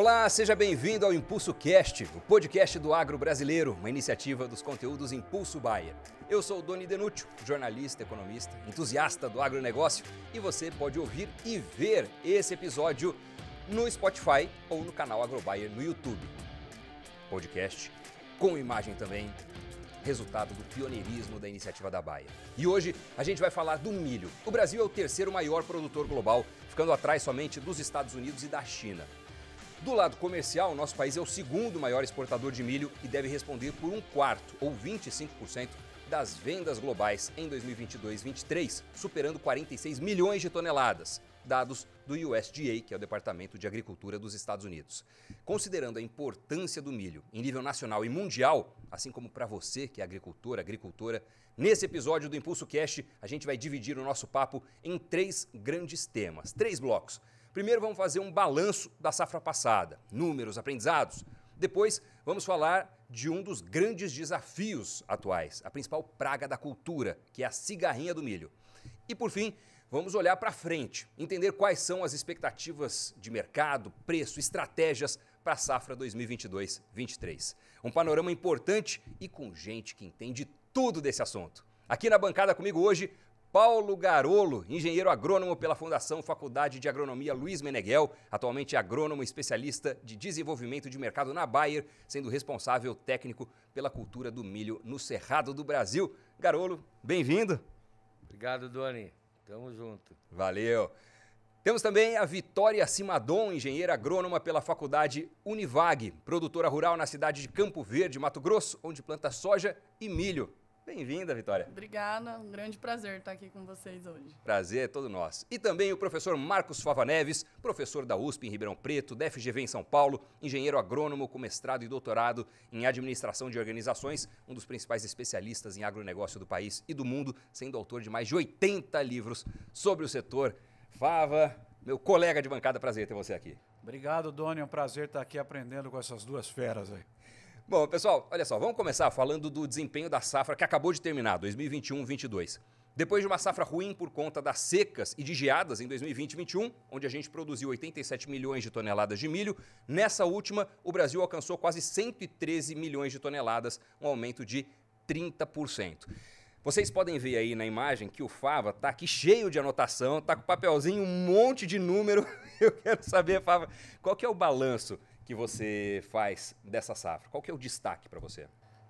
Olá, seja bem-vindo ao Impulso Cast, o podcast do agro brasileiro, uma iniciativa dos conteúdos Impulso Bayer. Eu sou o Doni Denúcio, jornalista, economista, entusiasta do agronegócio, e você pode ouvir e ver esse episódio no Spotify ou no canal AgroBayer no YouTube. Podcast com imagem também, resultado do pioneirismo da iniciativa da Bayer. E hoje a gente vai falar do milho. O Brasil é o terceiro maior produtor global, ficando atrás somente dos Estados Unidos e da China. Do lado comercial, nosso país é o segundo maior exportador de milho e deve responder por um quarto, ou 25%, das vendas globais em 2022-23, superando 46 milhões de toneladas, dados do USDA, que é o Departamento de Agricultura dos Estados Unidos. Considerando a importância do milho em nível nacional e mundial, assim como para você que é agricultor, agricultora, nesse episódio do Impulso Cash, a gente vai dividir o nosso papo em três grandes temas, três blocos. Primeiro, vamos fazer um balanço da safra passada, números, aprendizados. Depois, vamos falar de um dos grandes desafios atuais, a principal praga da cultura, que é a cigarrinha do milho. E, por fim, vamos olhar para frente, entender quais são as expectativas de mercado, preço, estratégias para a safra 2022-23. Um panorama importante e com gente que entende tudo desse assunto. Aqui na bancada comigo hoje, Paulo Garolo, engenheiro agrônomo pela Fundação Faculdade de Agronomia Luiz Meneghel, atualmente agrônomo especialista de desenvolvimento de mercado na Bayer, sendo responsável técnico pela cultura do milho no Cerrado do Brasil. Garolo, bem-vindo. Obrigado, Doni. Tamo junto. Valeu. Temos também a Vitória Simadon, engenheira agrônoma pela Faculdade Univag, produtora rural na cidade de Campo Verde, Mato Grosso, onde planta soja e milho. Bem-vinda, Vitória. Obrigada, um grande prazer estar aqui com vocês hoje. Prazer é todo nosso. E também o professor Marcos Fava Neves, professor da USP em Ribeirão Preto, da FGV em São Paulo, engenheiro agrônomo com mestrado e doutorado em administração de organizações, um dos principais especialistas em agronegócio do país e do mundo, sendo autor de mais de 80 livros sobre o setor. Fava, meu colega de bancada, prazer ter você aqui. Obrigado, Doni, é um prazer estar aqui aprendendo com essas duas feras aí. Bom, pessoal, olha só, vamos começar falando do desempenho da safra que acabou de terminar, 2021-22. Depois de uma safra ruim por conta das secas e de geadas em 2020 21 2021, onde a gente produziu 87 milhões de toneladas de milho, nessa última o Brasil alcançou quase 113 milhões de toneladas, um aumento de 30%. Vocês podem ver aí na imagem que o Fava tá aqui cheio de anotação, tá com papelzinho, um monte de número. Eu quero saber, Fava, qual que é o balanço que você faz dessa safra? Qual que é o destaque para você?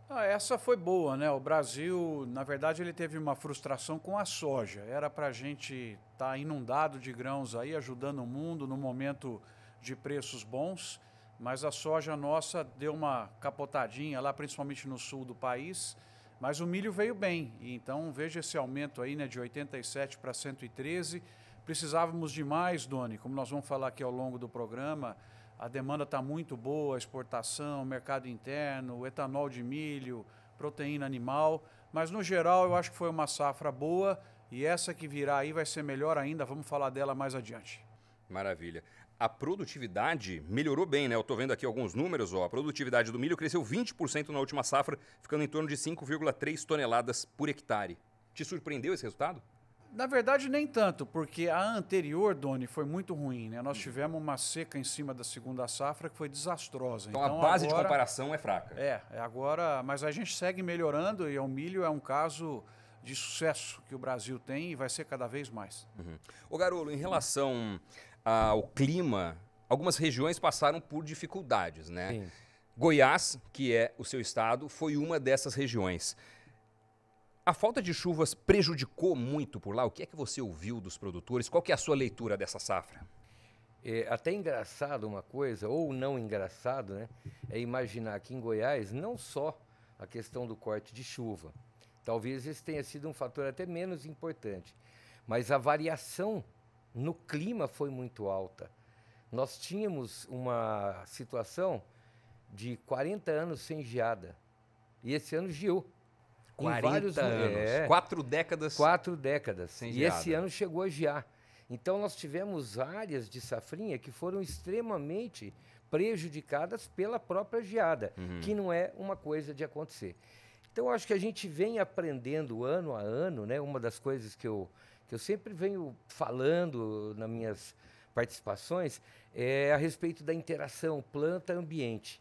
Ah, essa foi boa, né? O Brasil, na verdade, ele teve uma frustração com a soja. Era para a gente estar tá inundado de grãos aí, ajudando o mundo no momento de preços bons, mas a soja nossa deu uma capotadinha lá, principalmente no sul do país. Mas o milho veio bem, então veja esse aumento aí, né, de 87 para 113. Precisávamos de mais, Doni, como nós vamos falar aqui ao longo do programa a demanda está muito boa, exportação, mercado interno, etanol de milho, proteína animal. Mas no geral eu acho que foi uma safra boa e essa que virá aí vai ser melhor ainda, vamos falar dela mais adiante. Maravilha. A produtividade melhorou bem, né? Eu estou vendo aqui alguns números, ó. A produtividade do milho cresceu 20% na última safra, ficando em torno de 5,3 toneladas por hectare. Te surpreendeu esse resultado? Na verdade, nem tanto, porque a anterior, Doni, foi muito ruim. Né? Nós uhum. tivemos uma seca em cima da segunda safra que foi desastrosa. Então, então a base agora, de comparação é fraca. É, é, agora. Mas a gente segue melhorando e o milho é um caso de sucesso que o Brasil tem e vai ser cada vez mais. Uhum. Ô Garolo, em relação ao clima, algumas regiões passaram por dificuldades, né? Sim. Goiás, que é o seu estado, foi uma dessas regiões. A falta de chuvas prejudicou muito por lá? O que é que você ouviu dos produtores? Qual que é a sua leitura dessa safra? É até engraçado uma coisa, ou não engraçado, né? É imaginar que em Goiás não só a questão do corte de chuva. Talvez esse tenha sido um fator até menos importante. Mas a variação no clima foi muito alta. Nós tínhamos uma situação de 40 anos sem geada. E esse ano geou. 40 vários, anos. É, quatro décadas. Quatro décadas. Sem e geada. esse ano chegou a gear. Então, nós tivemos áreas de safrinha que foram extremamente prejudicadas pela própria geada, uhum. que não é uma coisa de acontecer. Então, acho que a gente vem aprendendo ano a ano, né? Uma das coisas que eu, que eu sempre venho falando nas minhas participações é a respeito da interação planta-ambiente.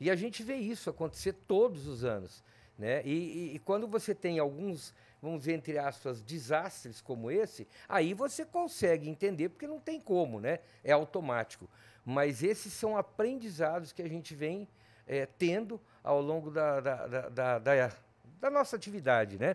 E a gente vê isso acontecer todos os anos. Né? E, e, e, quando você tem alguns, vamos dizer, entre aspas, desastres como esse, aí você consegue entender, porque não tem como, né? é automático. Mas esses são aprendizados que a gente vem é, tendo ao longo da, da, da, da, da nossa atividade. Né?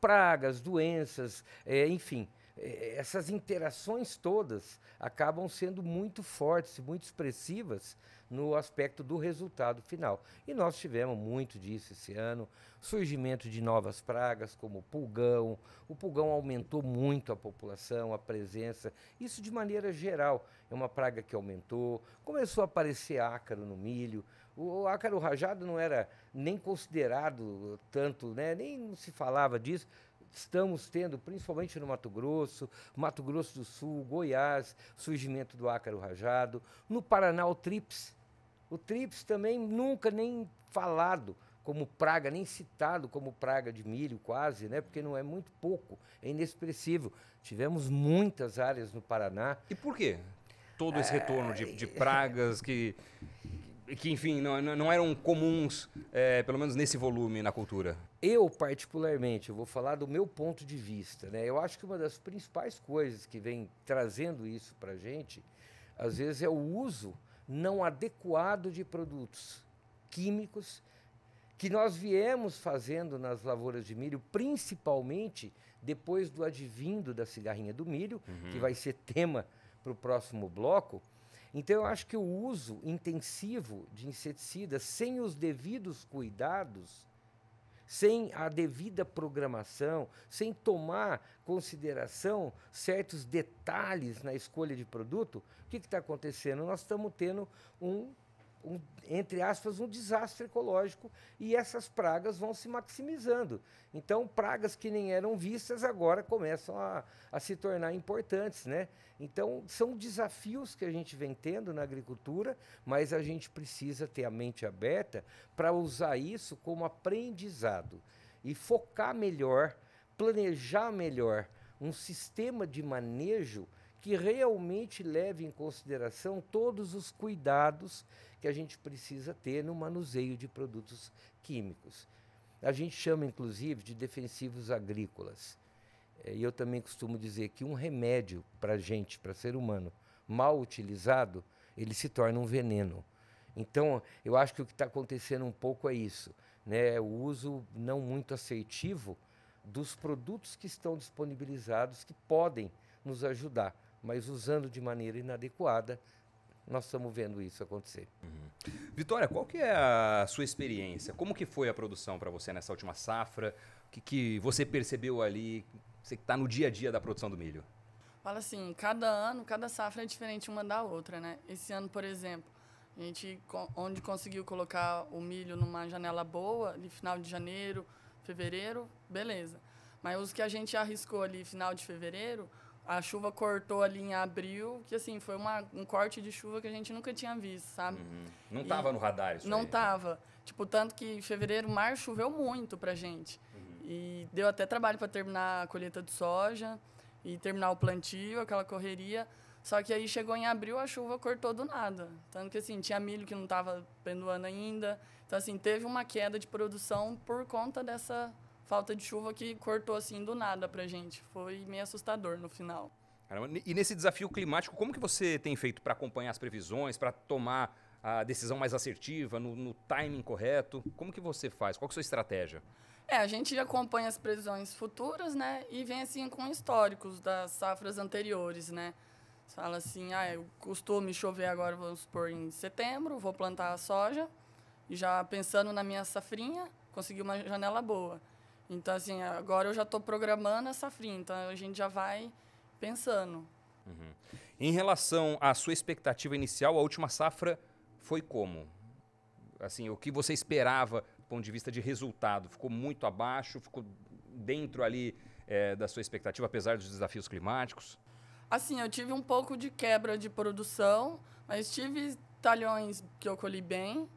Pragas, doenças, é, enfim é, essas interações todas acabam sendo muito fortes, muito expressivas no aspecto do resultado final. E nós tivemos muito disso esse ano, surgimento de novas pragas como o pulgão. O pulgão aumentou muito a população, a presença, isso de maneira geral. É uma praga que aumentou, começou a aparecer ácaro no milho. O ácaro rajado não era nem considerado tanto, né? nem se falava disso, estamos tendo, principalmente no Mato Grosso, Mato Grosso do Sul, Goiás, surgimento do ácaro rajado, no Paraná o trips, o trips também nunca nem falado como praga, nem citado como praga de milho, quase, né? Porque não é muito pouco, é inexpressível. Tivemos muitas áreas no Paraná. E por quê? Todo esse é, retorno de, de pragas que, que enfim, não, não eram comuns, é, pelo menos nesse volume na cultura? Eu, particularmente, eu vou falar do meu ponto de vista. Né? Eu acho que uma das principais coisas que vem trazendo isso para a gente, às vezes, é o uso não adequado de produtos químicos que nós viemos fazendo nas lavouras de milho, principalmente depois do advindo da cigarrinha do milho, uhum. que vai ser tema para o próximo bloco. Então, eu acho que o uso intensivo de inseticidas sem os devidos cuidados sem a devida programação, sem tomar consideração certos detalhes na escolha de produto, o que está acontecendo? Nós estamos tendo um um, entre aspas, um desastre ecológico e essas pragas vão se maximizando. Então, pragas que nem eram vistas agora começam a, a se tornar importantes. Né? Então, são desafios que a gente vem tendo na agricultura, mas a gente precisa ter a mente aberta para usar isso como aprendizado e focar melhor, planejar melhor um sistema de manejo que realmente leve em consideração todos os cuidados que a gente precisa ter no manuseio de produtos químicos. A gente chama, inclusive, de defensivos agrícolas. É, e eu também costumo dizer que um remédio para gente, para ser humano, mal utilizado, ele se torna um veneno. Então, eu acho que o que está acontecendo um pouco é isso, né? É o uso não muito assertivo dos produtos que estão disponibilizados que podem nos ajudar mas usando de maneira inadequada, nós estamos vendo isso acontecer. Uhum. Vitória, qual que é a sua experiência? Como que foi a produção para você nessa última safra? O que, que você percebeu ali? Você que está no dia a dia da produção do milho. Fala assim, cada ano, cada safra é diferente uma da outra, né? Esse ano, por exemplo, a gente onde conseguiu colocar o milho numa janela boa, de final de janeiro, fevereiro, beleza. Mas os que a gente arriscou ali final de fevereiro, a chuva cortou ali em abril, que assim, foi uma, um corte de chuva que a gente nunca tinha visto, sabe? Uhum. Não tava e no radar isso Não aí, tava. Tipo, tanto que em fevereiro, março choveu muito pra gente. Uhum. E deu até trabalho para terminar a colheita de soja e terminar o plantio, aquela correria. Só que aí chegou em abril, a chuva cortou do nada. Tanto que assim, tinha milho que não estava pendoando ainda. Então assim, teve uma queda de produção por conta dessa falta de chuva que cortou assim do nada pra gente. Foi meio assustador no final. Caramba. E nesse desafio climático, como que você tem feito para acompanhar as previsões, para tomar a decisão mais assertiva, no, no, timing correto? Como que você faz? Qual é a sua estratégia? É, a gente acompanha as previsões futuras, né? E vem assim com históricos das safras anteriores, né? Fala assim, ah, eu costumo chover agora, vamos supor, em setembro, vou plantar a soja, e já pensando na minha safrinha, consegui uma janela boa. Então, assim, agora eu já estou programando a safra então a gente já vai pensando. Uhum. Em relação à sua expectativa inicial, a última safra foi como? Assim, o que você esperava do ponto de vista de resultado? Ficou muito abaixo? Ficou dentro ali é, da sua expectativa, apesar dos desafios climáticos? Assim, eu tive um pouco de quebra de produção, mas tive talhões que eu colhi bem,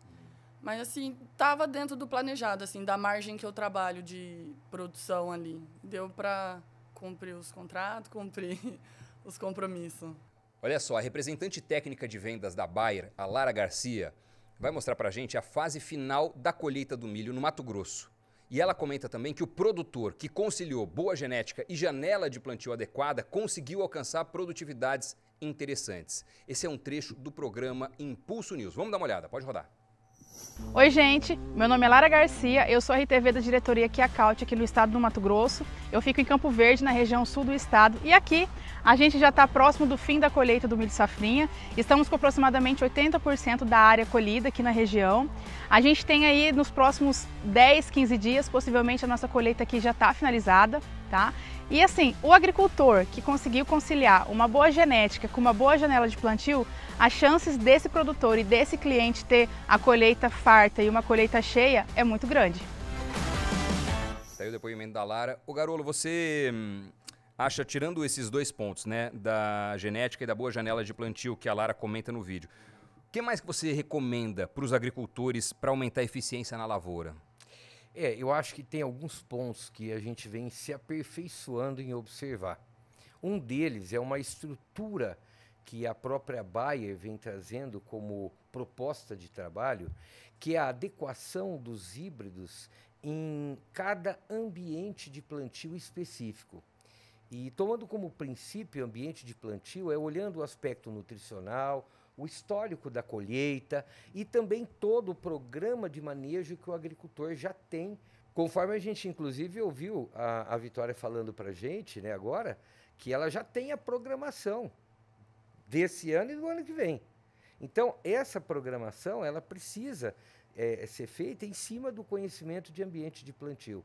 mas, assim, estava dentro do planejado, assim, da margem que eu trabalho de produção ali. Deu para cumprir os contratos, cumprir os compromissos. Olha só, a representante técnica de vendas da Bayer, a Lara Garcia, vai mostrar para a gente a fase final da colheita do milho no Mato Grosso. E ela comenta também que o produtor que conciliou boa genética e janela de plantio adequada conseguiu alcançar produtividades interessantes. Esse é um trecho do programa Impulso News. Vamos dar uma olhada, pode rodar. Oi, gente. Meu nome é Lara Garcia. Eu sou a RTV da diretoria Kia Caute aqui no estado do Mato Grosso. Eu fico em Campo Verde, na região sul do estado. E aqui a gente já está próximo do fim da colheita do milho safrinha. Estamos com aproximadamente 80% da área colhida aqui na região. A gente tem aí nos próximos 10, 15 dias, possivelmente a nossa colheita aqui já está finalizada, tá? E assim, o agricultor que conseguiu conciliar uma boa genética com uma boa janela de plantio, as chances desse produtor e desse cliente ter a colheita farta e uma colheita cheia é muito grande. Tá aí o depoimento da Lara. O Garolo, você hum, acha, tirando esses dois pontos, né, da genética e da boa janela de plantio que a Lara comenta no vídeo, o que mais que você recomenda para os agricultores para aumentar a eficiência na lavoura? É, eu acho que tem alguns pontos que a gente vem se aperfeiçoando em observar. Um deles é uma estrutura que a própria Bayer vem trazendo como proposta de trabalho, que é a adequação dos híbridos em cada ambiente de plantio específico. E tomando como princípio ambiente de plantio é olhando o aspecto nutricional, o histórico da colheita e também todo o programa de manejo que o agricultor já tem. Conforme a gente, inclusive, ouviu a, a Vitória falando para a gente né, agora, que ela já tem a programação desse ano e do ano que vem. Então, essa programação ela precisa é, ser feita em cima do conhecimento de ambiente de plantio.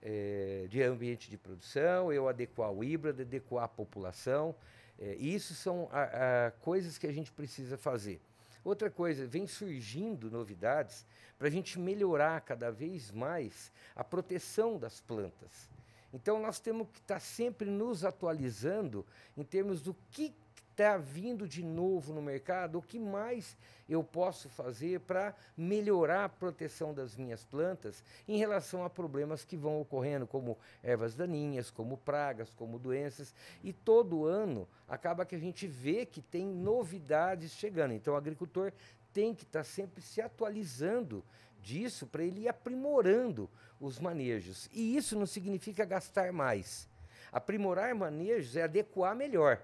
É, de ambiente de produção, eu adequar o híbrido, adequar a população, é, e isso são a, ah, a, ah, coisas que a gente precisa fazer. Outra coisa, vem surgindo novidades para a gente melhorar cada vez mais a proteção das plantas. Então, nós temos que estar tá sempre nos atualizando em termos do que está vindo de novo no mercado, o que mais eu posso fazer para melhorar a proteção das minhas plantas em relação a problemas que vão ocorrendo, como ervas daninhas, como pragas, como doenças. E todo ano acaba que a gente vê que tem novidades chegando. Então o agricultor tem que estar tá sempre se atualizando disso para ele ir aprimorando os manejos. E isso não significa gastar mais. Aprimorar manejos é adequar melhor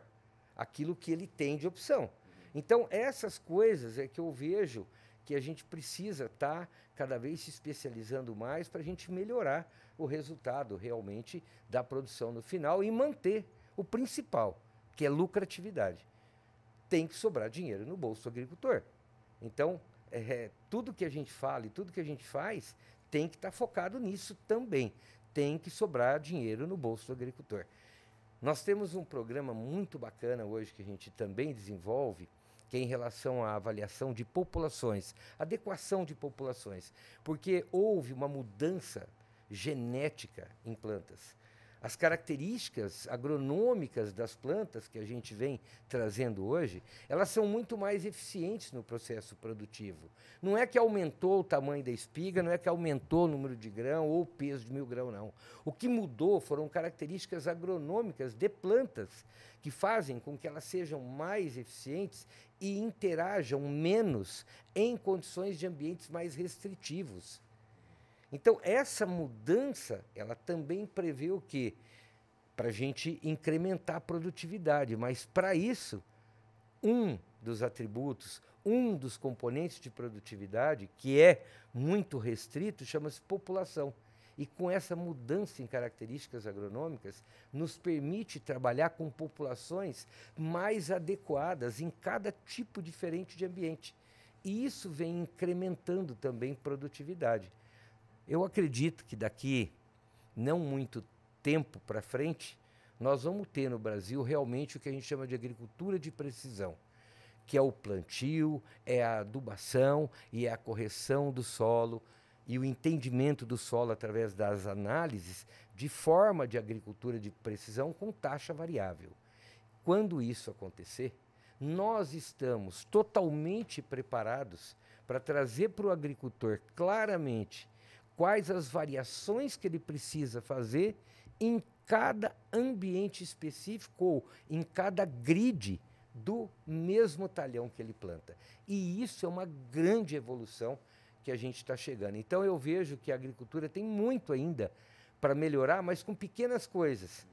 aquilo que ele tem de opção. Então, essas coisas é que eu vejo que a gente precisa estar tá cada vez se especializando mais para a gente melhorar o resultado realmente da produção no final e manter o principal, que é lucratividade. Tem que sobrar dinheiro no bolso do agricultor. Então, é, é tudo que a gente fala e tudo que a gente faz tem que estar tá focado nisso também. Tem que sobrar dinheiro no bolso do agricultor. Nós temos um programa muito bacana hoje que a gente também desenvolve, que é em relação à avaliação de populações, adequação de populações, porque houve uma mudança genética em plantas. As características agronômicas das plantas que a gente vem trazendo hoje, elas são muito mais eficientes no processo produtivo. Não é que aumentou o tamanho da espiga, não é que aumentou o número de grão ou o peso de mil grão, não. O que mudou foram características agronômicas de plantas que fazem com que elas sejam mais eficientes e interajam menos em condições de ambientes mais restritivos. Então, essa mudança, ela também prevê o quê? Para a gente incrementar a produtividade, mas para isso, um dos atributos, um dos componentes de produtividade, que é muito restrito, chama-se população. E com essa mudança em características agronômicas, nos permite trabalhar com populações mais adequadas em cada tipo diferente de ambiente. E isso vem incrementando também produtividade. Eu acredito que daqui não muito tempo para frente, nós vamos ter no Brasil realmente o que a gente chama de agricultura de precisão, que é o plantio, é a adubação e é a correção do solo e o entendimento do solo através das análises de forma de agricultura de precisão com taxa variável. Quando isso acontecer, nós estamos totalmente preparados para trazer para o agricultor claramente quais as variações que ele precisa fazer em cada ambiente específico ou em cada grid do mesmo talhão que ele planta. E isso é uma grande evolução que a gente está chegando. Então eu vejo que a agricultura tem muito ainda para melhorar, mas com pequenas coisas,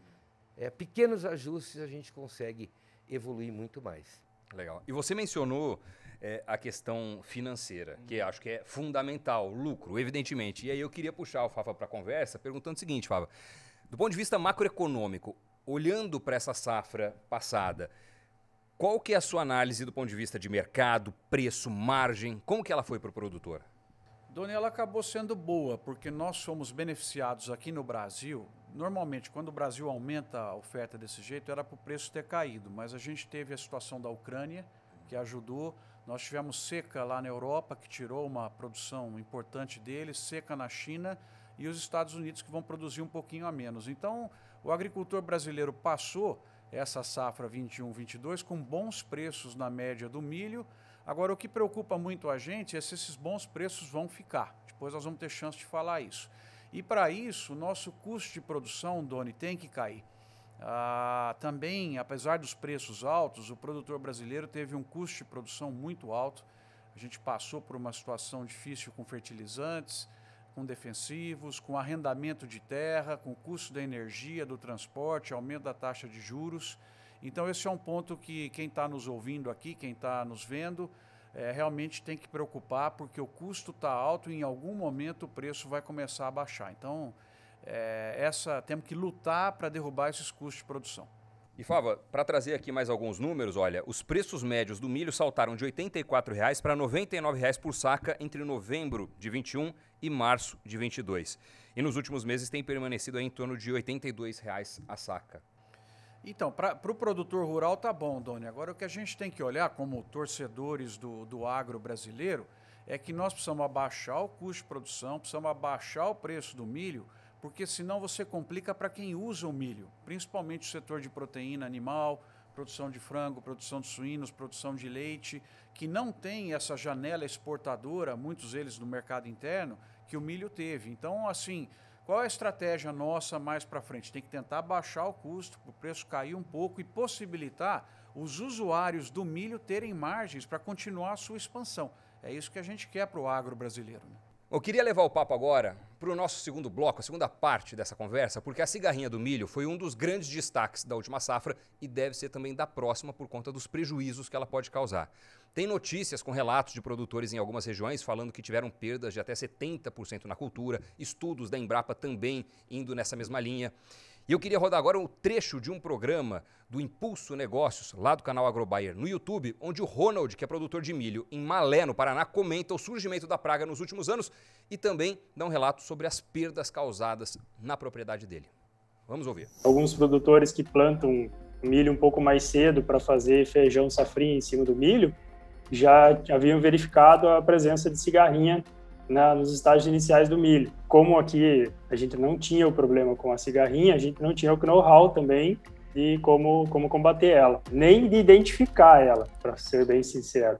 é, pequenos ajustes a gente consegue evoluir muito mais. Legal. E você mencionou é, a questão financeira, hum. que acho que é fundamental, lucro, evidentemente. E aí eu queria puxar o Fafa para a conversa perguntando o seguinte, Fafa. Do ponto de vista macroeconômico, olhando para essa safra passada, qual que é a sua análise do ponto de vista de mercado, preço, margem? Como que ela foi para o produtor? Dona, ela acabou sendo boa, porque nós somos beneficiados aqui no Brasil. Normalmente, quando o Brasil aumenta a oferta desse jeito, era para o preço ter caído, mas a gente teve a situação da Ucrânia, que ajudou. Nós tivemos seca lá na Europa, que tirou uma produção importante deles, seca na China e os Estados Unidos, que vão produzir um pouquinho a menos. Então, o agricultor brasileiro passou essa safra 21-22 com bons preços na média do milho. Agora, o que preocupa muito a gente é se esses bons preços vão ficar. Depois nós vamos ter chance de falar isso. E para isso, nosso custo de produção, Doni, tem que cair. Ah, também, apesar dos preços altos, o produtor brasileiro teve um custo de produção muito alto. A gente passou por uma situação difícil com fertilizantes, com defensivos, com arrendamento de terra, com custo da energia, do transporte, aumento da taxa de juros. Então, esse é um ponto que quem está nos ouvindo aqui, quem está nos vendo, é, realmente tem que preocupar, porque o custo está alto e em algum momento o preço vai começar a baixar. Então, é, essa temos que lutar para derrubar esses custos de produção. E Fava, para trazer aqui mais alguns números, olha, os preços médios do milho saltaram de R$ 84,00 para R$ 99,00 por saca entre novembro de 21 e março de 22. E nos últimos meses tem permanecido em torno de R$ 82,00 a saca. Então, para o pro produtor rural tá bom, Doni. Agora o que a gente tem que olhar como torcedores do, do agro brasileiro é que nós precisamos abaixar o custo de produção, precisamos abaixar o preço do milho porque senão você complica para quem usa o milho, principalmente o setor de proteína animal, produção de frango, produção de suínos, produção de leite, que não tem essa janela exportadora, muitos deles no mercado interno, que o milho teve. Então, assim, qual é a estratégia nossa mais para frente? Tem que tentar baixar o custo, o preço cair um pouco e possibilitar os usuários do milho terem margens para continuar a sua expansão. É isso que a gente quer para o agro brasileiro. Né? Eu queria levar o papo agora para o nosso segundo bloco, a segunda parte dessa conversa, porque a cigarrinha do milho foi um dos grandes destaques da última safra e deve ser também da próxima por conta dos prejuízos que ela pode causar. Tem notícias com relatos de produtores em algumas regiões falando que tiveram perdas de até 70% na cultura, estudos da Embrapa também indo nessa mesma linha. E eu queria rodar agora um trecho de um programa do Impulso Negócios, lá do canal AgroBayer, no YouTube, onde o Ronald, que é produtor de milho em Malé, no Paraná, comenta o surgimento da praga nos últimos anos e também dá um relato sobre as perdas causadas na propriedade dele. Vamos ouvir. Alguns produtores que plantam milho um pouco mais cedo para fazer feijão safrinha em cima do milho já haviam verificado a presença de cigarrinha na, nos estágios iniciais do milho. Como aqui a gente não tinha o problema com a cigarrinha, a gente não tinha o know-how também de como, como combater ela, nem de identificar ela, para ser bem sincero.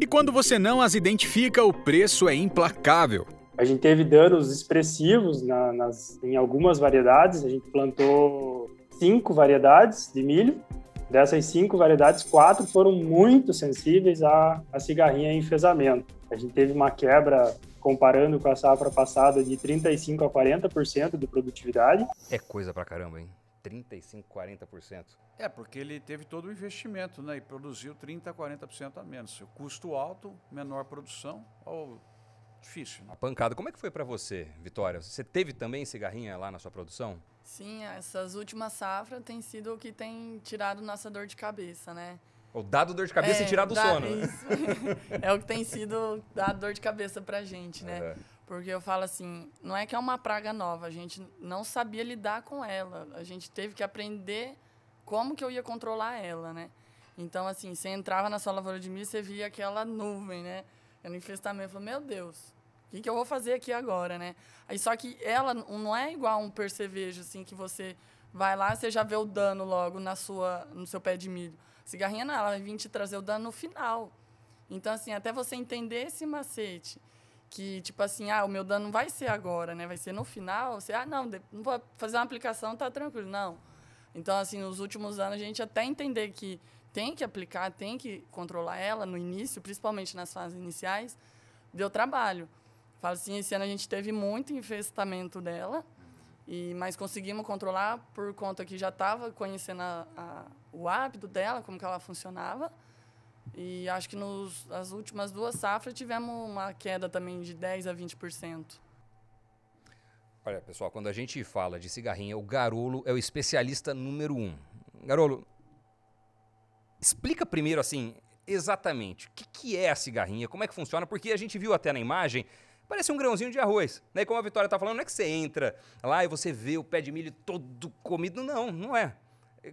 E quando você não as identifica, o preço é implacável. A gente teve danos expressivos na, nas, em algumas variedades, a gente plantou cinco variedades de milho Dessas cinco variedades, quatro foram muito sensíveis à, à cigarrinha em fezamento. A gente teve uma quebra comparando com a safra passada de 35 a 40% de produtividade. É coisa pra caramba, hein? 35, 40%. É, porque ele teve todo o investimento, né? E produziu 30, 40% a menos. O custo alto, menor produção, é ou difícil. Né? A pancada. Como é que foi para você, Vitória? Você teve também cigarrinha lá na sua produção? Sim, essas últimas safras tem sido o que tem tirado nossa dor de cabeça, né? O dado dor de cabeça é, e tirado o sono. Isso. é o que tem sido dado dor de cabeça pra gente, né? Uhum. Porque eu falo assim, não é que é uma praga nova, a gente não sabia lidar com ela. A gente teve que aprender como que eu ia controlar ela, né? Então, assim, você entrava na sua lavoura de milho, você via aquela nuvem, né? Era um infestamento. Eu falei, meu Deus, que, que eu vou fazer aqui agora, né? Aí, só que ela não é igual um percevejo, assim, que você vai lá, você já vê o dano logo na sua, no seu pé de milho. Cigarrinha não, ela vai vir te trazer o dano no final. Então, assim, até você entender esse macete, que, tipo assim, ah, o meu dano não vai ser agora, né? Vai ser no final. Você, ah, não, não vou fazer uma aplicação, tá tranquilo. Não. Então, assim, nos últimos anos, a gente até entender que tem que aplicar, tem que controlar ela no início, principalmente nas fases iniciais, deu trabalho. Falo assim, esse ano a gente teve muito investimento dela, e mas conseguimos controlar por conta que já estava conhecendo a, a, o hábito dela, como que ela funcionava. E acho que nos, as últimas duas safras tivemos uma queda também de 10% a 20%. Olha, pessoal, quando a gente fala de cigarrinha, o Garolo é o especialista número um. Garolo, explica primeiro, assim, exatamente o que, que é a cigarrinha, como é que funciona, porque a gente viu até na imagem Parece um grãozinho de arroz. Né? E como a Vitória está falando, não é que você entra lá e você vê o pé de milho todo comido. Não, não é.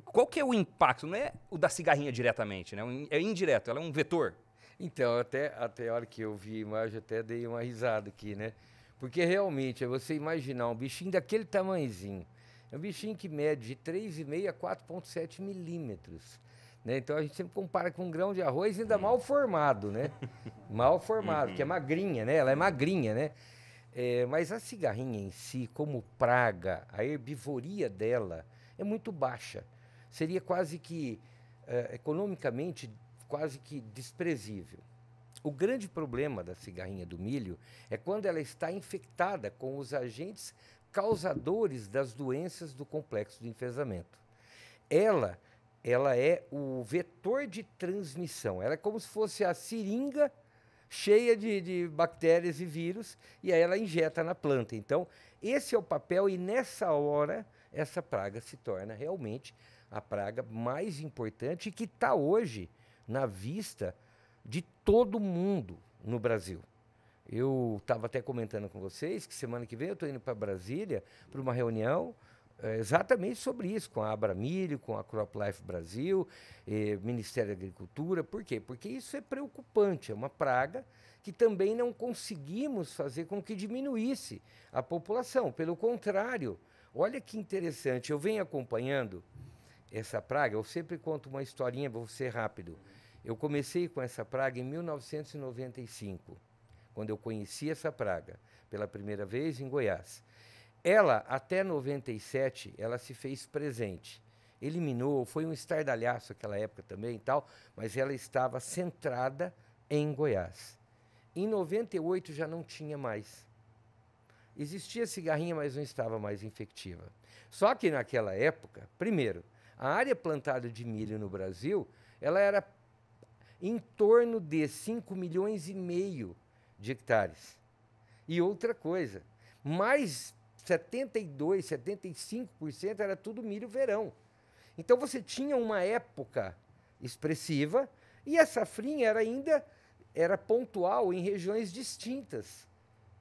Qual que é o impacto? Não é o da cigarrinha diretamente, né? É indireto, ela é um vetor. Então, até, até a hora que eu vi a imagem, até dei uma risada aqui, né? Porque realmente, é você imaginar um bichinho daquele tamanhozinho. É um bichinho que mede de 3,5 a 4,7 milímetros. Né? Então a gente sempre compara com um grão de arroz ainda mal formado, né? mal formado, uhum. que é magrinha, né? Ela é magrinha, né? É, mas a cigarrinha em si, como praga, a herbivoria dela é muito baixa. Seria quase que, é, economicamente, quase que desprezível. O grande problema da cigarrinha do milho é quando ela está infectada com os agentes causadores das doenças do complexo do enfesamento. Ela ela é o vetor de transmissão. Ela é como se fosse a seringa cheia de, de, bactérias e vírus, e aí ela injeta na planta. Então, esse é o papel, e nessa hora, essa praga se torna realmente a praga mais importante que está hoje na vista de todo mundo no Brasil. Eu estava até comentando com vocês que semana que vem eu estou indo para Brasília para uma reunião é, exatamente sobre isso, com a Abramilho, com a CropLife Brasil, Ministério da Agricultura. Por quê? Porque isso é preocupante, é uma praga que também não conseguimos fazer com que diminuísse a população. Pelo contrário, olha que interessante, eu venho acompanhando essa praga, eu sempre conto uma historinha, vou ser rápido. Eu comecei com essa praga em 1995, quando eu conheci essa praga pela primeira vez em Goiás. Ela, até 97, ela se fez presente. Eliminou, foi um estardalhaço aquela época também e tal, mas ela estava centrada em Goiás. Em 98 já não tinha mais. Existia cigarrinha, mas não estava mais infectiva. Só que naquela época, primeiro, a área plantada de milho no Brasil, ela era em torno de 5 milhões e meio de hectares. E outra coisa, mais 72, 75% era tudo milho verão. Então você tinha uma época expressiva e a safrinha era ainda era pontual em regiões distintas.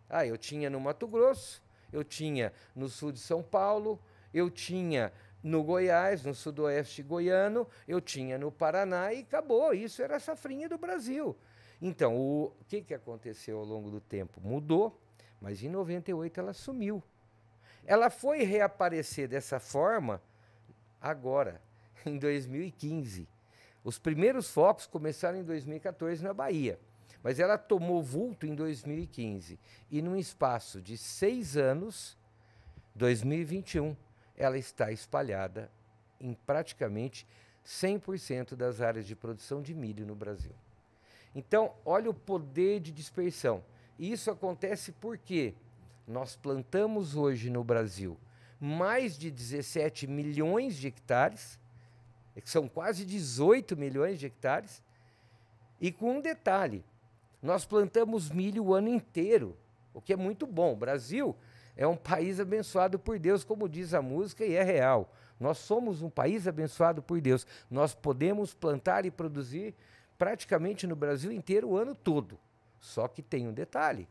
Ah, eu tinha no Mato Grosso, eu tinha no sul de São Paulo, eu tinha no Goiás, no sudoeste goiano, eu tinha no Paraná e acabou. Isso era a safrinha do Brasil. Então, o que, que aconteceu ao longo do tempo? Mudou, mas em 98 ela sumiu. Ela foi reaparecer dessa forma agora, em 2015. Os primeiros focos começaram em 2014 na Bahia, mas ela tomou vulto em 2015. E num espaço de seis anos, 2021, ela está espalhada em praticamente 100% das áreas de produção de milho no Brasil. Então, olha o poder de dispersão. E isso acontece por quê? Nós plantamos hoje no Brasil mais de 17 milhões de hectares, é que são quase 18 milhões de hectares, e com um detalhe: nós plantamos milho o ano inteiro, o que é muito bom. O Brasil é um país abençoado por Deus, como diz a música, e é real. Nós somos um país abençoado por Deus. Nós podemos plantar e produzir praticamente no Brasil inteiro o ano todo. Só que tem um detalhe: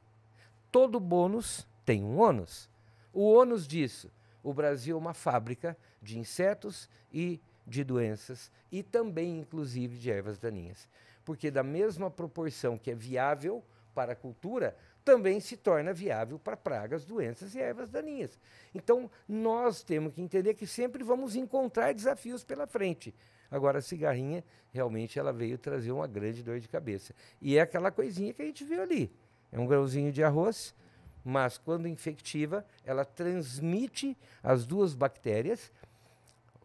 todo bônus tem um ônus. O ônus disso, o Brasil é uma fábrica de insetos e de doenças e também, inclusive, de ervas daninhas. Porque, da mesma proporção que é viável para a cultura, também se torna viável para pragas, doenças e ervas daninhas. Então, nós temos que entender que sempre vamos encontrar desafios pela frente. Agora, a cigarrinha, realmente, ela veio trazer uma grande dor de cabeça. E é aquela coisinha que a gente viu ali. É um grãozinho de arroz, mas quando infectiva, ela transmite as duas bactérias,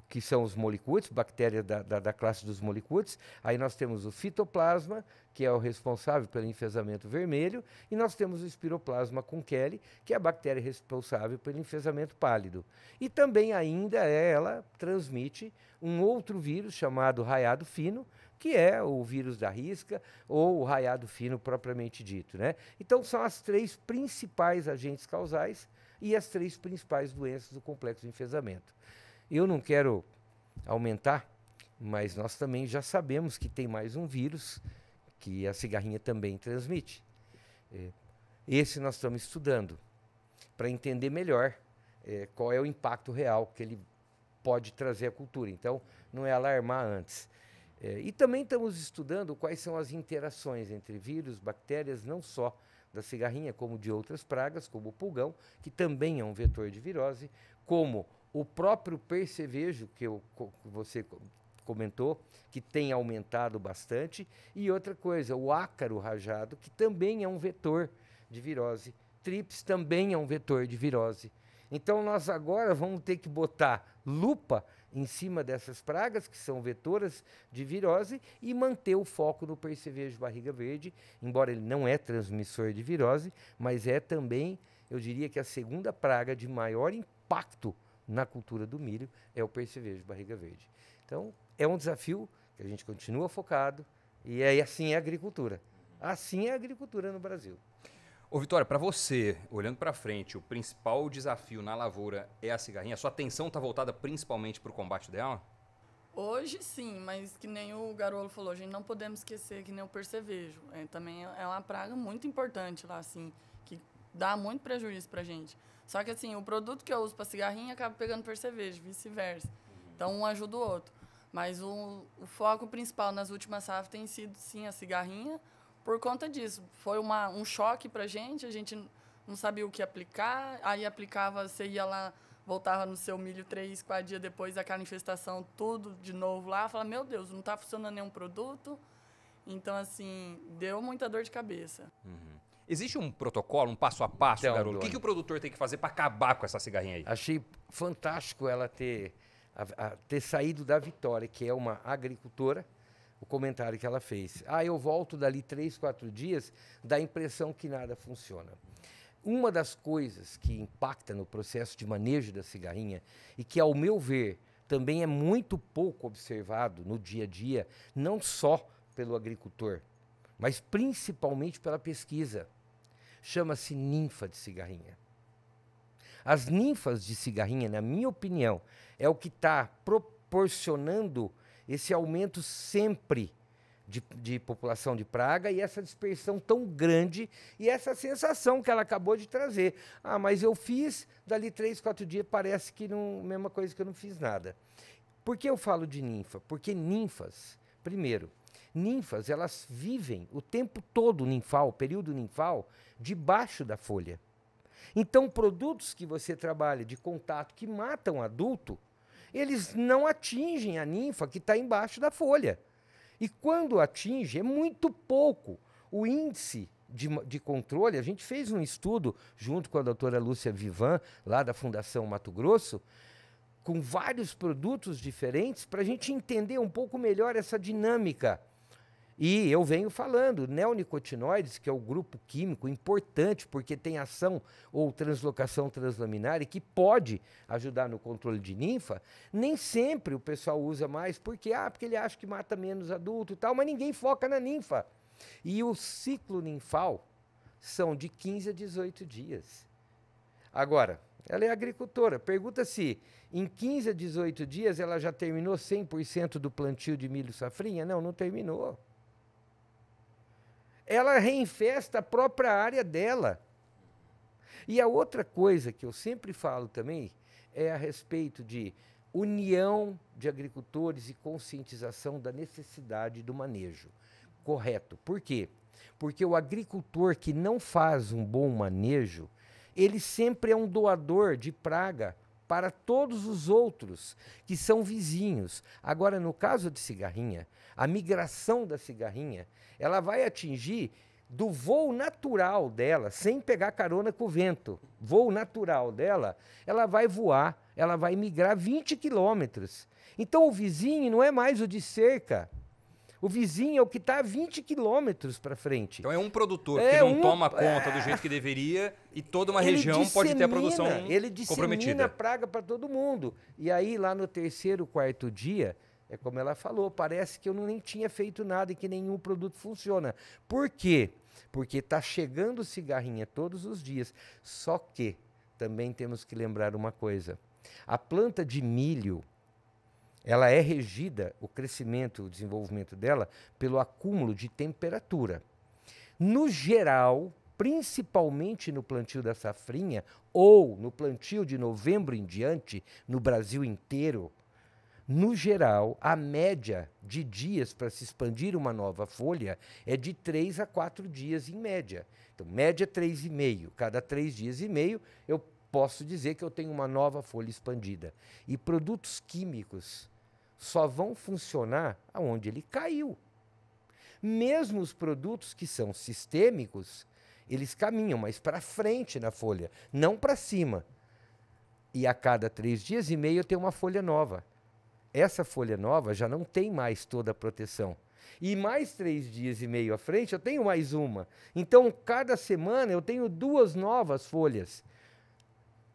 que são os molicutes, bactérias da, da, da, classe dos molicutes. Aí nós temos o fitoplasma, que é o responsável pelo enfesamento vermelho, e nós temos o espiroplasma com Kelly, que é a bactéria responsável pelo enfesamento pálido. E também ainda ela transmite um outro vírus chamado raiado fino, que é o vírus da risca ou o raiado fino propriamente dito. Né? Então, são as três principais agentes causais e as três principais doenças do complexo de enfesamento. Eu não quero aumentar, mas nós também já sabemos que tem mais um vírus que a cigarrinha também transmite. É, esse nós estamos estudando para entender melhor é, qual é o impacto real que ele pode trazer à cultura. Então, não é alarmar antes. É, e também estamos estudando quais são as interações entre vírus, bactérias, não só da cigarrinha, como de outras pragas, como o pulgão, que também é um vetor de virose, como o próprio percevejo, que, eu, que você comentou, que tem aumentado bastante, e outra coisa, o ácaro rajado, que também é um vetor de virose. Trips também é um vetor de virose. Então nós agora vamos ter que botar lupa em cima dessas pragas, que são vetoras de virose, e manter o foco no percevejo barriga verde, embora ele não é transmissor de virose, mas é também, eu diria que a segunda praga de maior impacto na cultura do milho é o percevejo barriga verde. Então, é um desafio que a gente continua focado, e é, assim é a agricultura. Assim é a agricultura no Brasil. Ô, Vitória, para você, olhando para frente, o principal desafio na lavoura é a cigarrinha? A sua atenção está voltada principalmente para o combate dela? Hoje sim, mas que nem o Garolo falou, a gente não podemos esquecer que nem o percevejo. É, também é, é uma praga muito importante lá, assim, que dá muito prejuízo para gente. Só que, assim, o produto que eu uso para cigarrinha acaba pegando percevejo, vice-versa. Então, um ajuda o outro. Mas o, o foco principal nas últimas safras tem sido, sim, a cigarrinha, por conta disso. Foi uma, um choque para a gente, a gente não sabia o que aplicar, aí aplicava, você ia lá, voltava no seu milho três, quatro dias depois aquela infestação, tudo de novo lá, Fala, meu Deus, não está funcionando nenhum produto. Então, assim, deu muita dor de cabeça. Uhum. Existe um protocolo, um passo a passo, então, Garoto? O que, que o produtor tem que fazer para acabar com essa cigarrinha aí? Achei fantástico ela ter, a, a, ter saído da Vitória, que é uma agricultora, o comentário que ela fez. Ah, eu volto dali três, quatro dias, dá a impressão que nada funciona. Uma das coisas que impacta no processo de manejo da cigarrinha e que, ao meu ver, também é muito pouco observado no dia a dia, não só pelo agricultor, mas principalmente pela pesquisa. Chama-se ninfa de cigarrinha. As ninfas de cigarrinha, na minha opinião, é o que está proporcionando esse aumento sempre de, de, população de praga e essa dispersão tão grande e essa sensação que ela acabou de trazer. Ah, mas eu fiz, dali três, quatro dias parece que não, mesma coisa que eu não fiz nada. Por que eu falo de ninfa? Porque ninfas, primeiro, ninfas elas vivem o tempo todo ninfal, período ninfal, debaixo da folha. Então, produtos que você trabalha de contato que matam adulto, eles não atingem a ninfa que está embaixo da folha. E quando atinge, é muito pouco. O índice de, de, controle, a gente fez um estudo junto com a doutora Lúcia Vivan, lá da Fundação Mato Grosso, com vários produtos diferentes, para a gente entender um pouco melhor essa dinâmica e eu venho falando, neonicotinoides, que é o grupo químico importante, porque tem ação ou translocação translaminar e que pode ajudar no controle de ninfa, nem sempre o pessoal usa mais, porque, ah, porque ele acha que mata menos adulto e tal, mas ninguém foca na ninfa. E o ciclo ninfal são de 15 a 18 dias. Agora, ela é agricultora. Pergunta se em 15 a 18 dias ela já terminou 100% do plantio de milho safrinha? Não, não terminou ela reinfesta a própria área dela. E a outra coisa que eu sempre falo também é a respeito de união de agricultores e conscientização da necessidade do manejo. Correto. Por quê? Porque o agricultor que não faz um bom manejo, ele sempre é um doador de praga para todos os outros que são vizinhos. Agora, no caso de cigarrinha, a migração da cigarrinha, ela vai atingir do voo natural dela, sem pegar carona com o vento, voo natural dela, ela vai voar, ela vai migrar 20 quilômetros. Então o vizinho não é mais o de cerca, o vizinho é o que está a 20 quilômetros para frente. Então é um produtor é que não um... toma conta do jeito que deveria e toda uma ele região pode ter a produção ele comprometida. Ele praga para todo mundo. E aí, lá no terceiro, quarto dia, é como ela falou, parece que eu nem tinha feito nada e que nenhum produto funciona. Por quê? Porque está chegando cigarrinha todos os dias. Só que também temos que lembrar uma coisa. A planta de milho, ela é regida, o crescimento, o desenvolvimento dela, pelo acúmulo de temperatura. No geral, principalmente no plantio da safrinha ou no plantio de novembro em diante, no Brasil inteiro, no geral, a média de dias para se expandir uma nova folha é de 3 a 4 dias em média. Então, média 3,5. Cada 3 dias e meio eu posso dizer que eu tenho uma nova folha expandida. E produtos químicos só vão funcionar aonde ele caiu. Mesmo os produtos que são sistêmicos, eles caminham mais para frente na folha, não para cima. E a cada três dias e meio tem uma folha nova. Essa folha nova já não tem mais toda a proteção. E mais três dias e meio à frente eu tenho mais uma. Então, cada semana eu tenho duas novas folhas.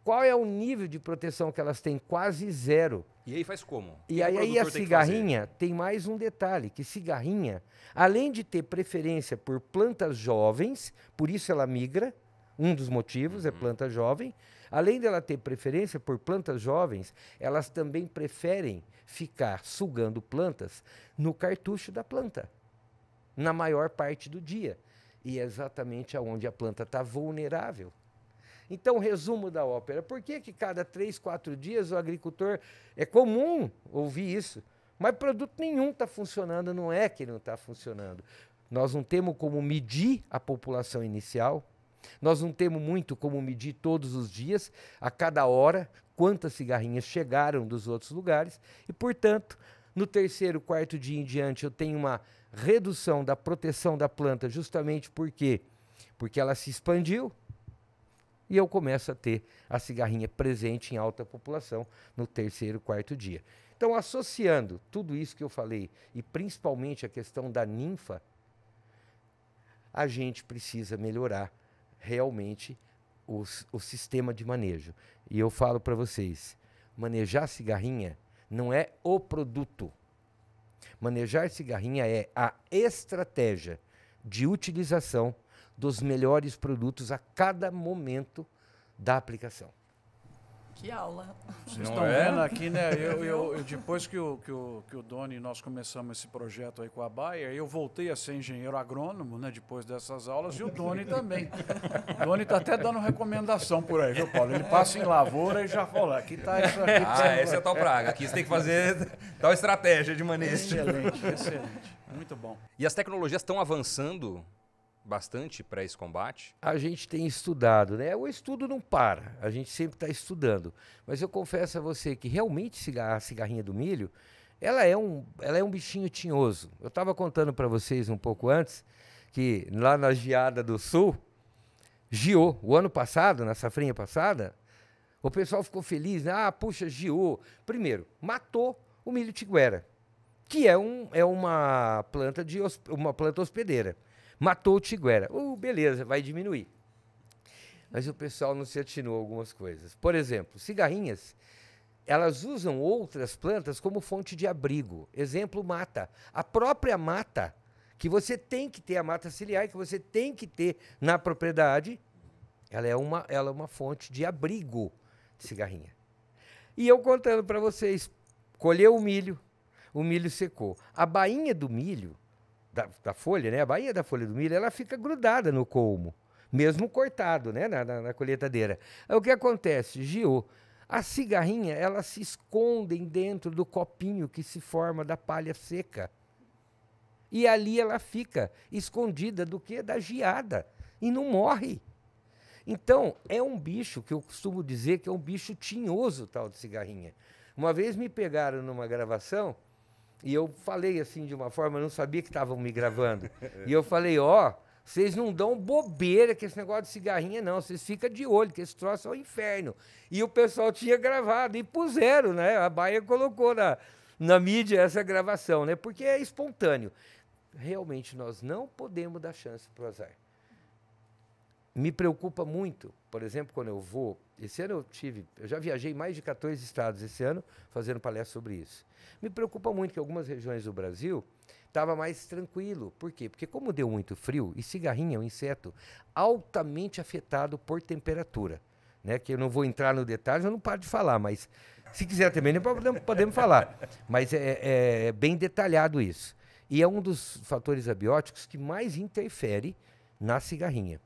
Qual é o nível de proteção que elas têm? Quase zero. E aí faz como? E aí, é aí a cigarrinha tem, tem mais um detalhe, que cigarrinha, além de ter preferência por plantas jovens, por isso ela migra, um dos motivos é uhum. é planta jovem, além dela ter preferência por plantas jovens, elas também preferem ficar sugando plantas no cartucho da planta, na maior parte do dia. E é exatamente aonde a planta está vulnerável. Então, resumo da ópera. Por que, que cada três, quatro dias o agricultor. É comum ouvir isso, mas produto nenhum está funcionando, não é que não está funcionando. Nós não temos como medir a população inicial, nós não temos muito como medir todos os dias, a cada hora, quantas cigarrinhas chegaram dos outros lugares, e, portanto, no terceiro, quarto dia em diante, eu tenho uma redução da proteção da planta, justamente porque porque ela se expandiu, e eu começo a ter a cigarrinha presente em alta população no terceiro, quarto dia. Então, associando tudo isso que eu falei e principalmente a questão da ninfa, a gente precisa melhorar realmente os, o sistema de manejo. E eu falo para vocês, manejar cigarrinha não é o produto. Manejar cigarrinha é a estratégia de utilização dos melhores produtos a cada momento da aplicação. Que aula. Vocês Não estão é? vendo aqui, né? Eu, eu, eu, depois que o, que, o, que o Doni e nós começamos esse projeto aí com a Bayer, eu voltei a ser engenheiro agrônomo, né? Depois dessas aulas, e o Doni também. O Doni está até dando recomendação por aí, viu, Paulo? Ele passa em lavoura e já fala, aqui está isso aqui. Ah, essa é tal praga. Aqui você tem que fazer tal estratégia de manejo. Excelente, excelente. Muito bom. E as tecnologias estão avançando bastante para esse combate? A gente tem estudado, né? O estudo não para, a gente sempre está estudando. Mas eu confesso a você que realmente a cigarrinha do milho, ela é um, ela é um bichinho tinhoso. Eu estava contando para vocês um pouco antes que lá na geada do sul, giou. O ano passado, na safrinha passada, o pessoal ficou feliz. Né? Ah, puxa, giou. Primeiro, matou o milho tiguera, que é, um, é uma, planta de, uma planta hospedeira. Matou o Tiguera. Uh, beleza, vai diminuir. Mas o pessoal não se atinou a algumas coisas. Por exemplo, cigarrinhas, elas usam outras plantas como fonte de abrigo. Exemplo, mata. A própria mata, que você tem que ter, a mata ciliar, que você tem que ter na propriedade, ela é uma, ela é uma fonte de abrigo de cigarrinha. E eu contando para vocês, colheu o milho, o milho secou. A bainha do milho, da, da, folha, né? A baía da folha do milho, ela fica grudada no colmo, mesmo cortado, né? Na, na, na colheitadeira. Aí o que acontece, Gio? A cigarrinha, ela se escondem dentro do copinho que se forma da palha seca. E ali ela fica escondida do que? Da geada. E não morre. Então, é um bicho que eu costumo dizer que é um bicho tinhoso, tal de cigarrinha. Uma vez me pegaram numa gravação e eu falei assim de uma forma, eu não sabia que estavam me gravando. e eu falei, ó, oh, vocês não dão bobeira que esse negócio de cigarrinha, não. Vocês ficam de olho, que esse troço é o um inferno. E o pessoal tinha gravado e puseram, né? A Baia colocou na, na mídia essa gravação, né? Porque é espontâneo. Realmente nós não podemos dar chance para o azar me preocupa muito, por exemplo, quando eu vou. Esse ano eu tive, eu já viajei mais de 14 estados esse ano fazendo palestra sobre isso. Me preocupa muito que algumas regiões do Brasil estava mais tranquilo. Por quê? Porque como deu muito frio, e cigarrinha é um inseto altamente afetado por temperatura. Né, que eu não vou entrar no detalhe, eu não paro de falar, mas se quiser também, podemos, podemos falar. Mas é, é, é bem detalhado isso. E é um dos fatores abióticos que mais interfere na cigarrinha.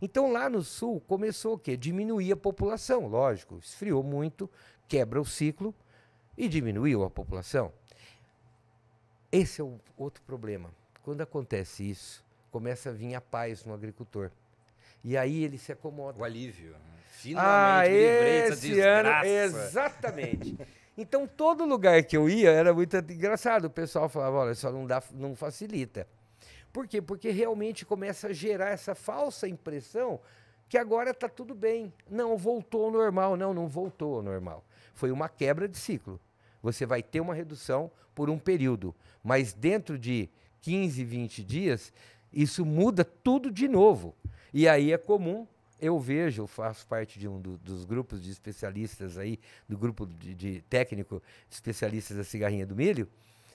Então lá no sul começou o quê? Diminuir a população, lógico. Esfriou muito, quebra o ciclo e diminuiu a população. Esse é o outro problema. Quando acontece isso, começa a vir a paz no agricultor. E aí ele se acomoda. O alívio. Né? Finalmente ah, livrei esse ano, exatamente. então todo lugar que eu ia era muito engraçado. O pessoal falava, olha, só não dá, não facilita. Por quê? Porque realmente começa a gerar essa falsa impressão que agora está tudo bem. Não, voltou ao normal. Não, não voltou ao normal. Foi uma quebra de ciclo. Você vai ter uma redução por um período, mas dentro de 15, 20 dias, isso muda tudo de novo. E aí é comum, eu vejo, faço parte de um do, dos grupos de especialistas aí, do grupo de, de técnico especialistas da cigarrinha do milho,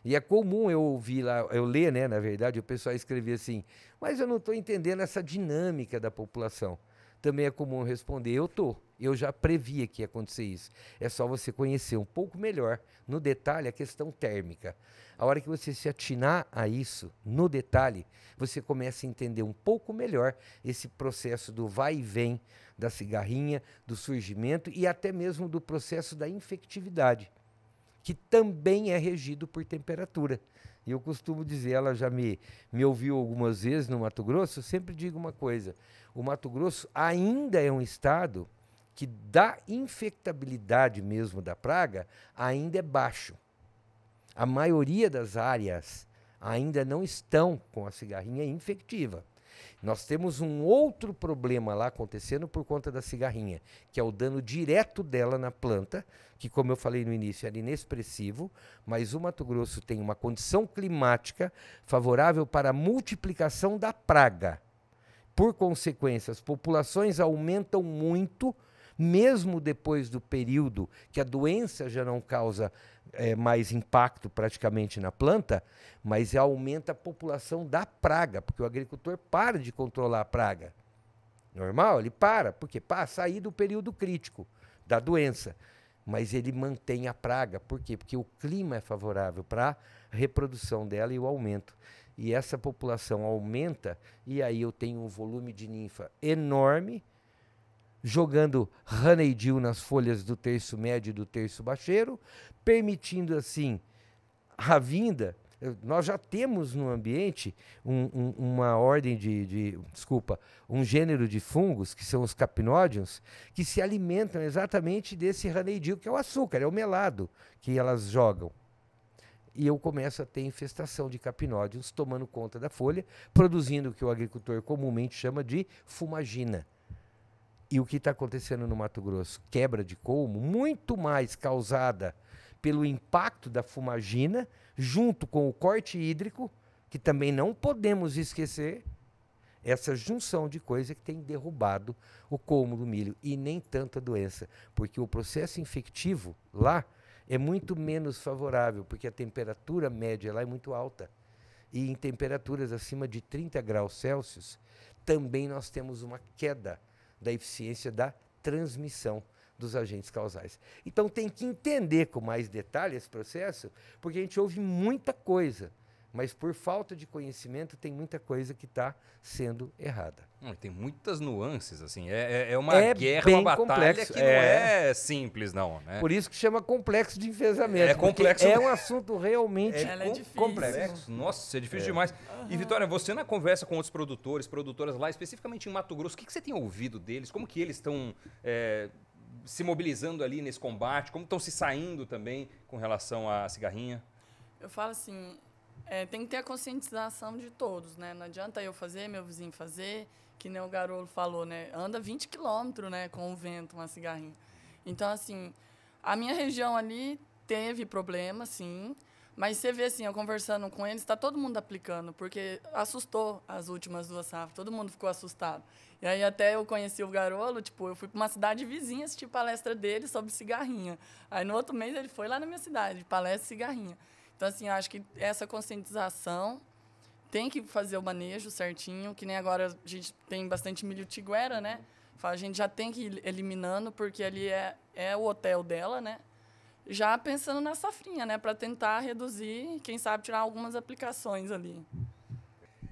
e é comum eu ouvir lá, eu ler, né, na verdade, o pessoal escrever assim, mas eu não estou entendendo essa dinâmica da população. Também é comum responder, eu estou, eu já previa que ia acontecer isso. É só você conhecer um pouco melhor, no detalhe, a questão térmica. A hora que você se atinar a isso, no detalhe, você começa a entender um pouco melhor esse processo do vai e vem da cigarrinha, do surgimento e até mesmo do processo da infectividade que também é regido por temperatura. E eu costumo dizer, ela já me, me ouviu algumas vezes no Mato Grosso, eu sempre digo uma coisa: o Mato Grosso ainda é um estado que, da infectabilidade mesmo da praga, ainda é baixo. A maioria das áreas ainda não estão com a cigarrinha infectiva. Nós temos um outro problema lá acontecendo por conta da cigarrinha, que é o dano direto dela na planta, que, como eu falei no início, era inexpressivo, mas o Mato Grosso tem uma condição climática favorável para a multiplicação da praga. Por consequência, as populações aumentam muito, mesmo depois do período que a doença já não causa é, mais impacto praticamente na planta, mas aumenta a população da praga, porque o agricultor para de controlar a praga. Normal? Ele para, porque passa aí do período crítico da doença. Mas ele mantém a praga. Por quê? Porque o clima é favorável para a reprodução dela e o aumento. E essa população aumenta, e aí eu tenho um volume de ninfa enorme, jogando Hanneidil nas folhas do terço médio e do terço baixeiro, permitindo assim a vinda. Nós já temos no ambiente um, um, uma ordem de, de, Desculpa, um gênero de fungos, que são os capnódios, que se alimentam exatamente desse Hanneidil, que é o açúcar, é o melado que elas jogam e eu começo a ter infestação de capinódios tomando conta da folha, produzindo o que o agricultor comumente chama de fumagina. E o que está acontecendo no Mato Grosso? Quebra de colmo muito mais causada pelo impacto da fumagina, junto com o corte hídrico, que também não podemos esquecer, essa junção de coisas que tem derrubado o colmo do milho e nem tanto a doença, porque o processo infectivo lá é muito menos favorável, porque a temperatura média lá é muito alta. E em temperaturas acima de 30 graus Celsius, também nós temos uma queda da eficiência da transmissão dos agentes causais. Então tem que entender com mais detalhe esse processo, porque a gente ouve muita coisa. Mas por falta de conhecimento, tem muita coisa que está sendo errada. Hum, tem muitas nuances, assim. É, é, é uma é guerra, uma batalha complexo. que não é, é simples, não. Né? Por isso que chama complexo de enfesamento. É complexo. É um assunto realmente é, com, complexo. Nossa, é difícil é. demais. Uhum. E, Vitória, você na conversa com outros produtores, produtoras lá, especificamente em Mato Grosso, o que, que você tem ouvido deles? Como que eles estão é, se mobilizando ali nesse combate? Como estão se saindo também com relação à cigarrinha? Eu falo assim, é, tem que ter a conscientização de todos, né? Não adianta eu fazer, meu vizinho fazer, que nem o Garolo falou, né? Anda 20 quilômetros, né, com o vento, uma cigarrinha. Então, assim, a minha região ali teve problema, sim, mas você vê, assim, eu conversando com eles, está todo mundo aplicando, porque assustou as últimas duas safras, todo mundo ficou assustado. E aí até eu conheci o Garolo, tipo, eu fui para uma cidade vizinha assistir palestra dele sobre cigarrinha. Aí no outro mês ele foi lá na minha cidade, palestra cigarrinha. Então, assim, acho que essa conscientização tem que fazer o manejo certinho, que nem agora a gente tem bastante milho tiguera, né? A gente já tem que ir eliminando, porque ali é, é o hotel dela, né? Já pensando na safrinha, né? Para tentar reduzir, quem sabe tirar algumas aplicações ali.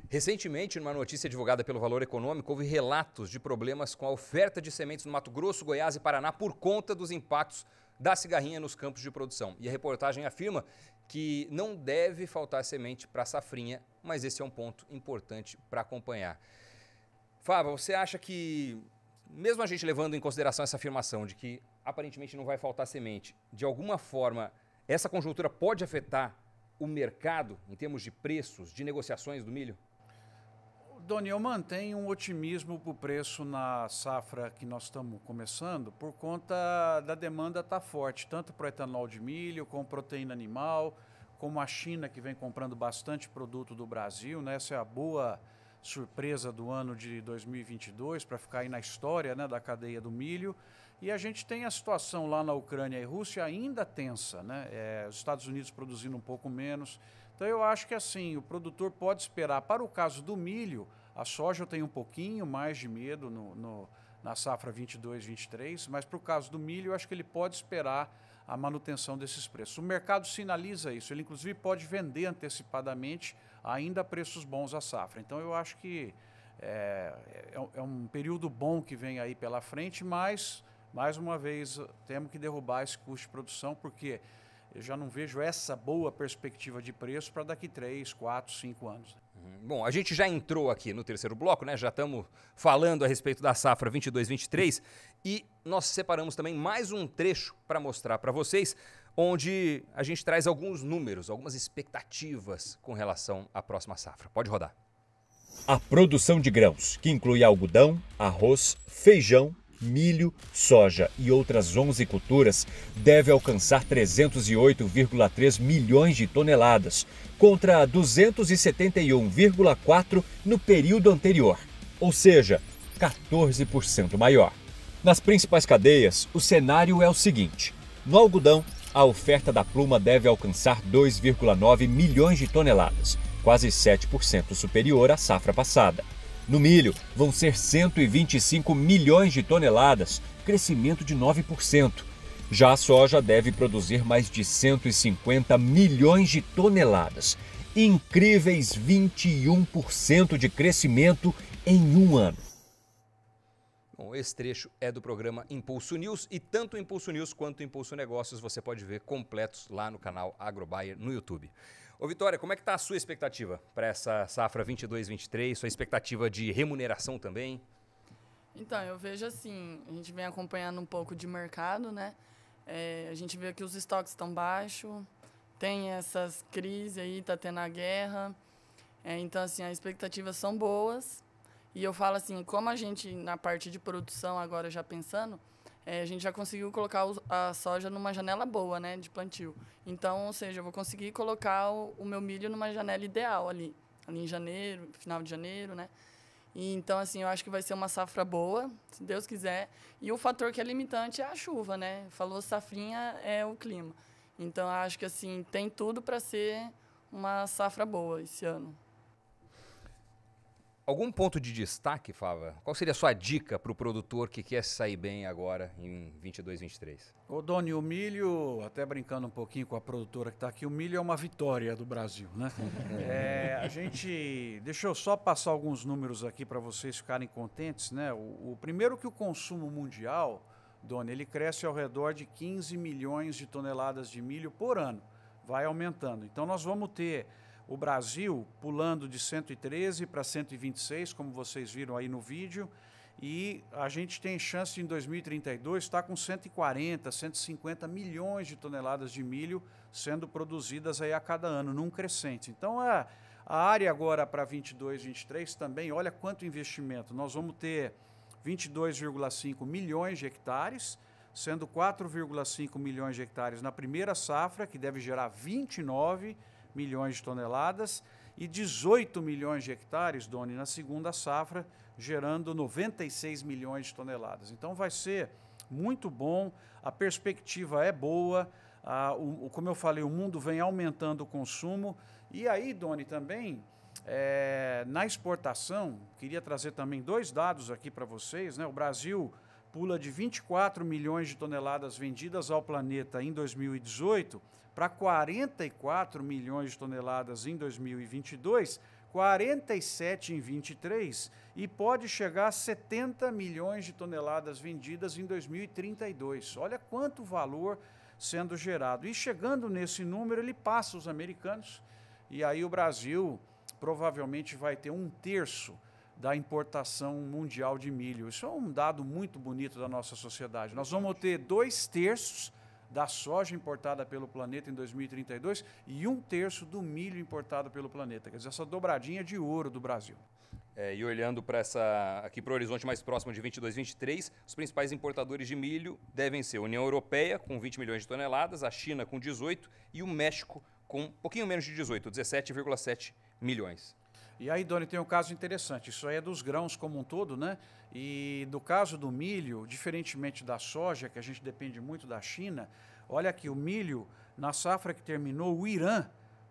Recentemente, numa notícia divulgada pelo Valor Econômico, houve relatos de problemas com a oferta de sementes no Mato Grosso, Goiás e Paraná por conta dos impactos da cigarrinha nos campos de produção. E a reportagem afirma que não deve faltar semente para a safrinha, mas esse é um ponto importante para acompanhar. Fábio, você acha que, mesmo a gente levando em consideração essa afirmação de que aparentemente não vai faltar semente, de alguma forma essa conjuntura pode afetar o mercado em termos de preços, de negociações do milho? Doni, eu mantenho um otimismo para o preço na safra que nós estamos começando por conta da demanda estar tá forte, tanto para etanol de milho, como proteína animal, como a China que vem comprando bastante produto do Brasil. Né? Essa é a boa surpresa do ano de 2022 para ficar aí na história né, da cadeia do milho. E a gente tem a situação lá na Ucrânia e Rússia ainda tensa, né? É, os Estados Unidos produzindo um pouco menos. Então eu acho que assim, o produtor pode esperar, para o caso do milho, a soja eu tenho um pouquinho mais de medo no, no na safra 22, 23, mas para o caso do milho, eu acho que ele pode esperar a manutenção desses preços. O mercado sinaliza isso, ele inclusive pode vender antecipadamente, ainda a preços bons a safra. Então eu acho que é, é, é, um período bom que vem aí pela frente, mas, mais uma vez, temos que derrubar esse custo de produção, porque eu já não vejo essa boa perspectiva de preço para daqui 3, 4, 5 anos. Uhum. Bom, a gente já entrou aqui no terceiro bloco, né? Já estamos falando a respeito da safra 22-23 e nós separamos também mais um trecho para mostrar para vocês, onde a gente traz alguns números, algumas expectativas com relação à próxima safra. Pode rodar. A produção de grãos, que inclui algodão, arroz, feijão milho, soja e outras 11 culturas deve alcançar 308,3 milhões de toneladas, contra 271,4 no período anterior, ou seja, 14% maior. Nas principais cadeias, o cenário é o seguinte: no algodão, a oferta da pluma deve alcançar 2,9 milhões de toneladas, quase 7% superior à safra passada. No milho, vão ser 125 milhões de toneladas, crescimento de 9%. Já a soja deve produzir mais de 150 milhões de toneladas, incríveis 21% de crescimento em um ano. Bom, esse trecho é do programa Impulso News e tanto o Impulso News quanto o Impulso Negócios você pode ver completos lá no canal AgroBuyer no YouTube. Ô Vitória, como é que está a sua expectativa para essa safra 22-23? Sua expectativa de remuneração também? Então, eu vejo assim, a gente vem acompanhando um pouco de mercado, né? É, a gente vê que os estoques estão baixos, tem essas crises aí, tá tendo a guerra. É, então, assim, as expectativas são boas. E eu falo assim, como a gente, na parte de produção, agora já pensando, é, a gente já conseguiu colocar a soja numa janela boa, né, de plantio. Então, ou seja, eu vou conseguir colocar o, o meu milho numa janela ideal ali, ali em janeiro, final de janeiro, né? E, então, assim, eu acho que vai ser uma safra boa, se Deus quiser. E o fator que é limitante é a chuva, né? Falou safrinha é o clima. Então, acho que assim tem tudo para ser uma safra boa esse ano. Algum ponto de destaque, Fava? Qual seria a sua dica para o produtor que quer sair bem agora em 22, 23? Ô, Doni, o milho, até brincando um pouquinho com a produtora que está aqui, o milho é uma vitória do Brasil, né? é, a gente. Deixa eu só passar alguns números aqui para vocês ficarem contentes, né? O, o, primeiro que o consumo mundial, Doni, ele cresce ao redor de 15 milhões de toneladas de milho por ano. Vai aumentando. Então nós vamos ter o Brasil pulando de 113 para 126, como vocês viram aí no vídeo, e a gente tem chance de, em 2032 estar tá com 140, 150 milhões de toneladas de milho sendo produzidas aí a cada ano, num crescente. Então a, a área agora para 22, 23 também, olha quanto investimento. Nós vamos ter 22,5 milhões de hectares, sendo 4,5 milhões de hectares na primeira safra, que deve gerar 29 milhões milhões de toneladas e 18 milhões de hectares, Doni, na segunda safra, gerando 96 milhões de toneladas. Então vai ser muito bom, a perspectiva é boa, a, o, como eu falei, o mundo vem aumentando o consumo. E aí, Doni, também, é, na exportação, queria trazer também dois dados aqui para vocês. Né? O Brasil pula de 24 milhões de toneladas vendidas ao planeta em 2018 para 44 milhões de toneladas em 2022, 47 em 23 e pode chegar a 70 milhões de toneladas vendidas em 2032. Olha quanto valor sendo gerado. E chegando nesse número, ele passa os americanos e aí o Brasil provavelmente vai ter um terço da importação mundial de milho. Isso é um dado muito bonito da nossa sociedade. Nós vamos ter dois terços da soja importada pelo planeta em 2032 e um terço do milho importado pelo planeta. Quer dizer, essa dobradinha de ouro do Brasil. É, e olhando para essa aqui para o horizonte mais próximo de 22, 23, os principais importadores de milho devem ser a União Europeia com 20 milhões de toneladas, a China com 18 e o México com um pouquinho menos de 18, 17,7 milhões. E aí, Doni, tem um caso interessante. Isso aí é dos grãos como um todo, né? E no caso do milho, diferentemente da soja, que a gente depende muito da China, olha aqui, o milho, na safra que terminou, o Irã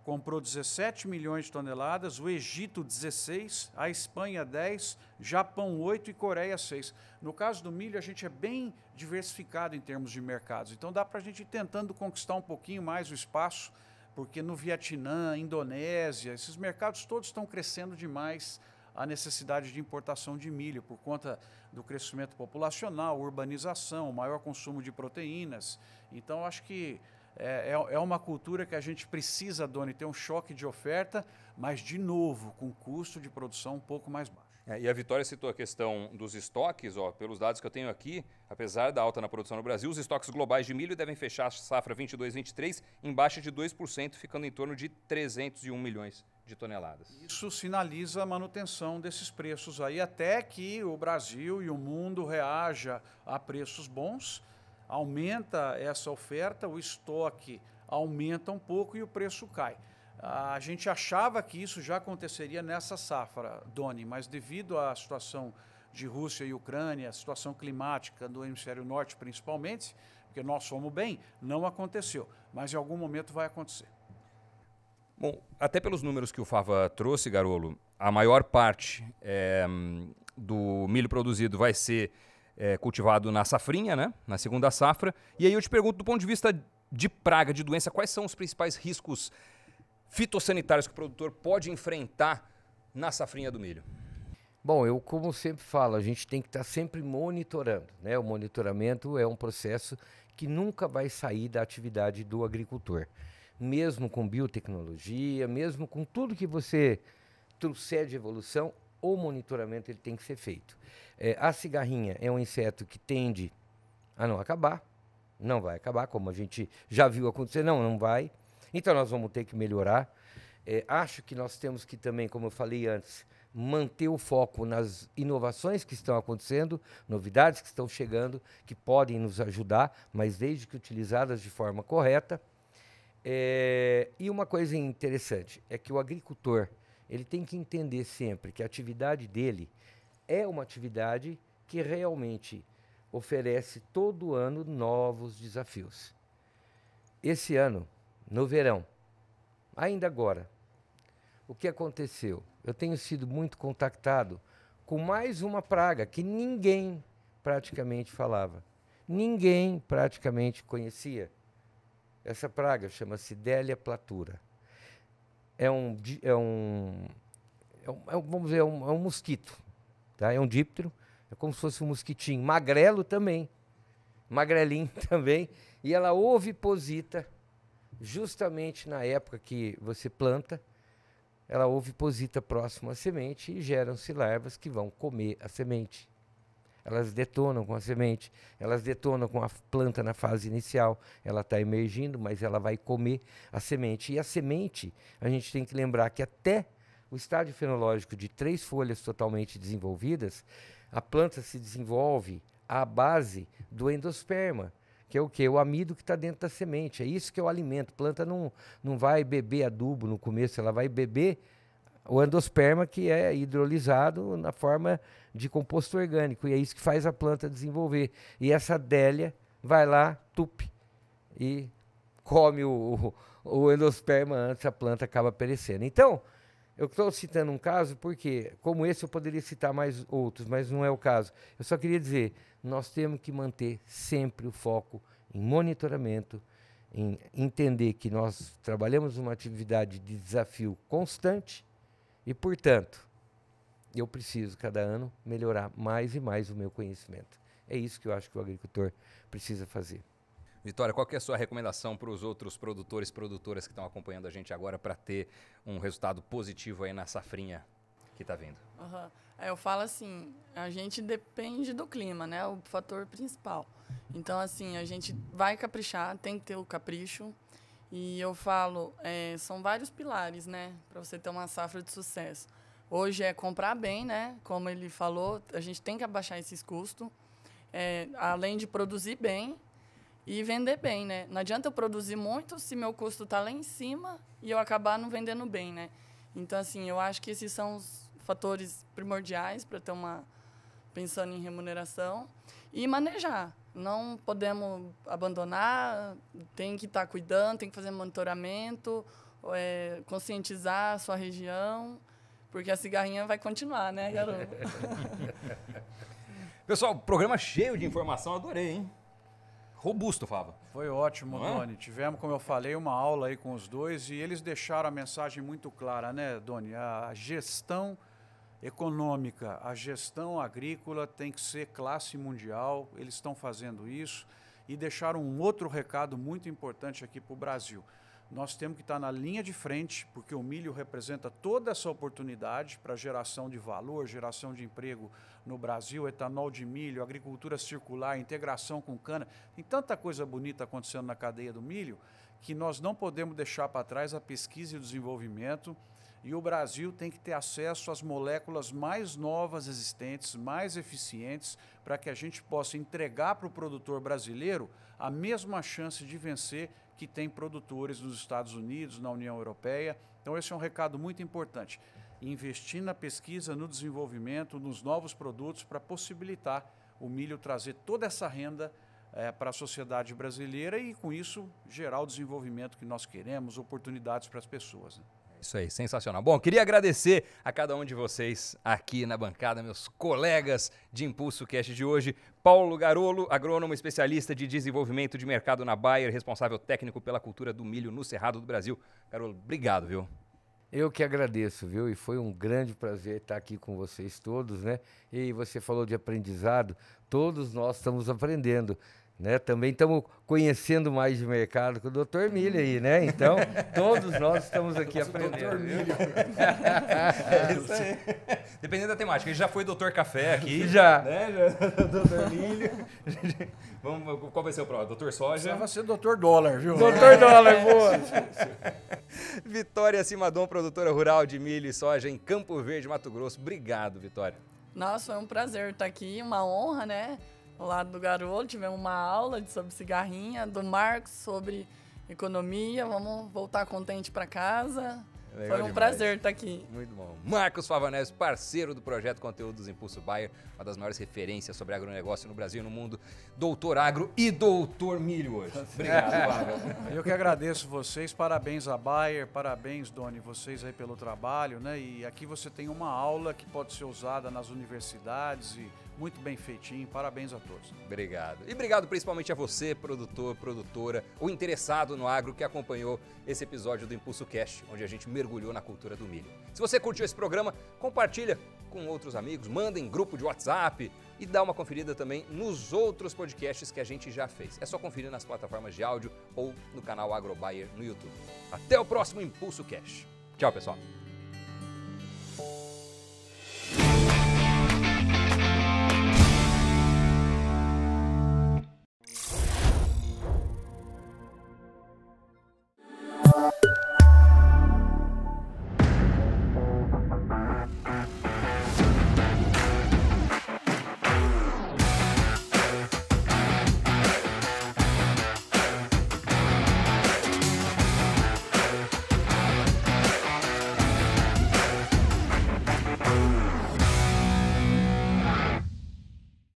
comprou 17 milhões de toneladas, o Egito 16, a Espanha 10, Japão 8 e Coreia 6. No caso do milho, a gente é bem diversificado em termos de mercados, então dá para a gente ir tentando conquistar um pouquinho mais o espaço porque no Vietnã, Indonésia, esses mercados todos estão crescendo demais a necessidade de importação de milho por conta do crescimento populacional, urbanização, maior consumo de proteínas. Então, acho que é, é, é uma cultura que a gente precisa, Doni, ter um choque de oferta, mas, de novo, com custo de produção um pouco mais baixo. É, e a Vitória citou a questão dos estoques, ó, pelos dados que eu tenho aqui, apesar da alta na produção no Brasil, os estoques globais de milho devem fechar a safra 22-23 em baixa de 2%, ficando em torno de 301 milhões de toneladas. Isso sinaliza a manutenção desses preços aí até que o Brasil e o mundo reaja a preços bons, aumenta essa oferta, o estoque aumenta um pouco e o preço cai. A gente achava que isso já aconteceria nessa safra, Doni, mas devido à situação de Rússia e Ucrânia, a situação climática do hemisfério norte principalmente, porque nós somos bem, não aconteceu. Mas em algum momento vai acontecer. Bom, até pelos números que o Fava trouxe, Garolo, a maior parte é, do milho produzido vai ser é, cultivado na safrinha, né? na segunda safra. E aí eu te pergunto, do ponto de vista de praga, de doença, quais são os principais riscos fitossanitários que o produtor pode enfrentar na safrinha do milho? Bom, eu como sempre falo, a gente tem que estar tá sempre monitorando, né? O monitoramento é um processo que nunca vai sair da atividade do agricultor. Mesmo com biotecnologia, mesmo com tudo que você trouxer de evolução, o monitoramento ele tem que ser feito. É, a cigarrinha é um inseto que tende a não acabar, não vai acabar, como a gente já viu acontecer, não, não vai. Então nós vamos ter que melhorar. É, acho que nós temos que também, como eu falei antes, manter o foco nas inovações que estão acontecendo, novidades que estão chegando, que podem nos ajudar, mas desde que utilizadas de forma correta. É, e uma coisa interessante é que o agricultor ele tem que entender sempre que a atividade dele é uma atividade que realmente oferece todo ano novos desafios. Esse ano no verão, ainda agora. O que aconteceu? Eu tenho sido muito contactado com mais uma praga que ninguém praticamente falava. Ninguém praticamente conhecia. Essa praga chama-se delia platura. É um, é um, é um, é um vamos dizer, é um, é um mosquito, tá? É um díptero, é como se fosse um mosquitinho, magrelo também, magrelinho também, e ela oviposita justamente na época que você planta, ela oviposita próximo à semente e geram-se larvas que vão comer a semente. Elas detonam com a semente, elas detonam com a planta na fase inicial. Ela está emergindo, mas ela vai comer a semente. E a semente, a gente tem que lembrar que até o estádio fenológico de três folhas totalmente desenvolvidas, a planta se desenvolve à base do endosperma, que é o que? O amido que está dentro da semente. É isso que é o alimento. A planta não, não vai beber adubo no começo, ela vai beber o endosperma que é hidrolisado na forma de composto orgânico. E é isso que faz a planta desenvolver. E essa délia vai lá, tupe, e come o, o endosperma antes a planta acaba perecendo. Então, eu estou citando um caso porque, como esse, eu poderia citar mais outros, mas não é o caso. Eu só queria dizer: nós temos que manter sempre o foco em monitoramento, em entender que nós trabalhamos uma atividade de desafio constante e, portanto, eu preciso, cada ano, melhorar mais e mais o meu conhecimento. É isso que eu acho que o agricultor precisa fazer. Vitória, qual que é a sua recomendação para os outros produtores, produtoras que estão acompanhando a gente agora para ter um resultado positivo aí na safrinha que está vindo? Uhum. É, eu falo assim, a gente depende do clima, né? O fator principal. Então, assim, a gente vai caprichar, tem que ter o capricho. E eu falo, é, são vários pilares, né? Para você ter uma safra de sucesso. Hoje é comprar bem, né? Como ele falou, a gente tem que abaixar esses custos. É, além de produzir bem, e vender bem, né? Não adianta eu produzir muito se meu custo está lá em cima e eu acabar não vendendo bem, né? Então, assim, eu acho que esses são os fatores primordiais para ter uma... pensando em remuneração. E manejar. Não podemos abandonar, tem que estar tá cuidando, tem que fazer monitoramento, é, conscientizar a sua região, porque a cigarrinha vai continuar, né, garoto? Pessoal, programa cheio de informação, adorei, hein? robusto, Fava. Foi ótimo, é? Doni. Tivemos, como eu falei, uma aula aí com os dois e eles deixaram a mensagem muito clara, né, Doni? A gestão econômica, a gestão agrícola tem que ser classe mundial, eles estão fazendo isso e deixaram um outro recado muito importante aqui para o Brasil nós temos que estar na linha de frente, porque o milho representa toda essa oportunidade para geração de valor, geração de emprego no Brasil, etanol de milho, agricultura circular, integração com cana. Tem tanta coisa bonita acontecendo na cadeia do milho que nós não podemos deixar para trás a pesquisa e o desenvolvimento. E o Brasil tem que ter acesso às moléculas mais novas existentes, mais eficientes, para que a gente possa entregar para o produtor brasileiro a mesma chance de vencer que tem produtores nos Estados Unidos, na União Europeia. Então, esse é um recado muito importante. Investir na pesquisa, no desenvolvimento, nos novos produtos para possibilitar o milho trazer toda essa renda é, para a sociedade brasileira e, com isso, gerar o desenvolvimento que nós queremos, oportunidades para as pessoas. Né? É isso aí, sensacional. Bom, queria agradecer a cada um de vocês aqui na bancada, meus colegas de Impulso Cast de hoje, Paulo Garolo, agrônomo especialista de desenvolvimento de mercado na Bayer, responsável técnico pela cultura do milho no Cerrado do Brasil. Garolo, obrigado, viu? Eu que agradeço, viu? E foi um grande prazer estar aqui com vocês todos, né? E você falou de aprendizado, todos nós estamos aprendendo. Né? Também estamos conhecendo mais de mercado com o Dr. Milho aí, né? Então, todos nós estamos aqui aprendendo. é isso aí. Dependendo da temática, ele já foi Dr. Café aqui. Já. Né? já é Dr. Milho. Vamos, qual vai ser o próximo? Dr. Soja? Vai ser Dr. Dólar, viu? Dr. Dólar, boa. Vitória Simadon, produtora rural de milho e soja em Campo Verde, Mato Grosso. Obrigado, Vitória. Nossa, foi um prazer estar aqui, uma honra, né? lá do Garoto, tivemos uma aula sobre cigarrinha, do Marcos sobre economia. Vamos voltar contente para casa. Legal Foi um demais. prazer estar aqui. Muito bom. Marcos Favanés, parceiro do projeto Conteúdos Impulso Bayer, uma das maiores referências sobre agronegócio no Brasil e no mundo. Doutor Agro e doutor Milho hoje. Tá Obrigado, Eu que agradeço vocês. Parabéns a Bayer, parabéns, Doni, vocês aí pelo trabalho. né? E aqui você tem uma aula que pode ser usada nas universidades e muito bem feitinho. Parabéns a todos. Obrigado. E obrigado principalmente a você, produtor, produtora, o interessado no agro que acompanhou esse episódio do Impulso Cast, onde a gente mergulhou na cultura do milho. Se você curtiu esse programa, compartilha com outros amigos, manda em grupo de WhatsApp e dá uma conferida também nos outros podcasts que a gente já fez. É só conferir nas plataformas de áudio ou no canal AgroBuyer no YouTube. Até o próximo Impulso Cash. Tchau, pessoal.